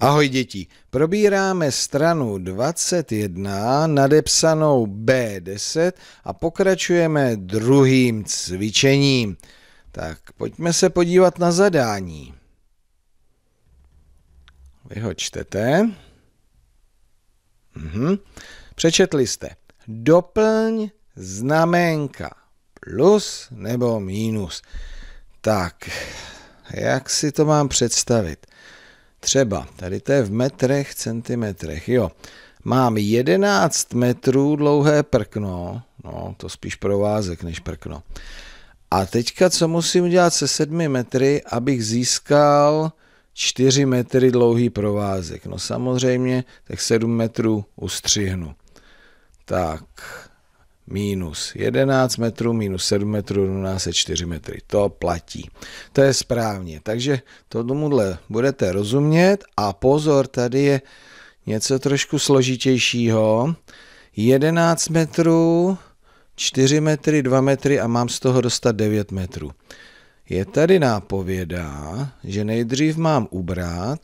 Ahoj děti, probíráme stranu 21 nadepsanou B10 a pokračujeme druhým cvičením. Tak pojďme se podívat na zadání. Vy ho čtete. Mhm. Přečetli jste. Doplň znamenka plus nebo mínus. Tak, jak si to mám představit? Třeba, tady to je v metrech, centimetrech, jo. Mám 11 metrů dlouhé prkno, no to spíš provázek než prkno. A teďka co musím dělat se 7 metry, abych získal 4 metry dlouhý provázek? No samozřejmě, tak 7 metrů ustřihnu. Tak, minus 11 metrů, minus 7 metrů, rovná se 4 metry. To platí. To je správně. Takže to tomuhle budete rozumět a pozor, tady je něco trošku složitějšího. 11 metrů, 4 metry, 2 metry a mám z toho dostat 9 metrů. Je tady nápověda, že nejdřív mám ubrat,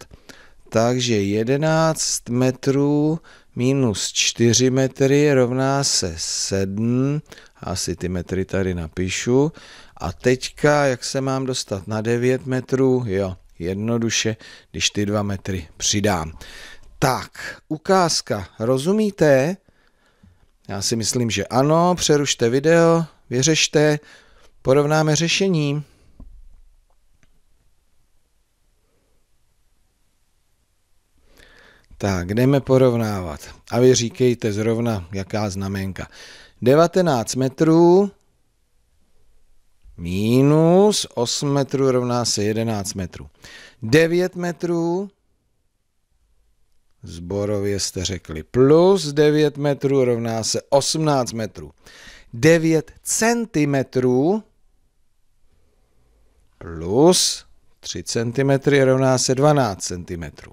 takže 11 metrů minus 4 metry rovná se 7, asi ty metry tady napíšu. A teďka, jak se mám dostat na 9 metrů? Jo, jednoduše, když ty 2 metry přidám. Tak, ukázka, rozumíte? Já si myslím, že ano, přerušte video, vyřešte, porovnáme řešení. Tak, jdeme porovnávat. A vy říkejte zrovna, jaká znamenka. 19 metrů minus 8 metrů rovná se 11 metrů. 9 metrů Zborově jste řekli plus 9 metrů rovná se 18 metrů. 9 centimetrů plus 3 cm rovná se 12 centimetrů.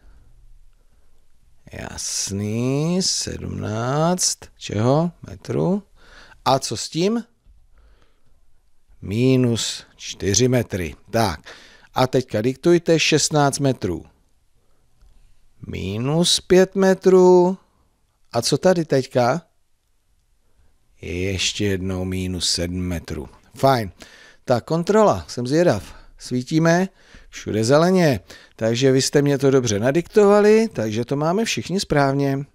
Jasný, 17, čeho? Metru. A co s tím? Minus 4 metry. Tak, a teďka diktujte 16 metrů. Minus 5 metrů. A co tady teďka? Ještě jednou minus 7 metrů. Fajn. Tak kontrola, jsem zvědav svítíme všude zeleně. Takže vy jste mě to dobře nadiktovali, takže to máme všichni správně.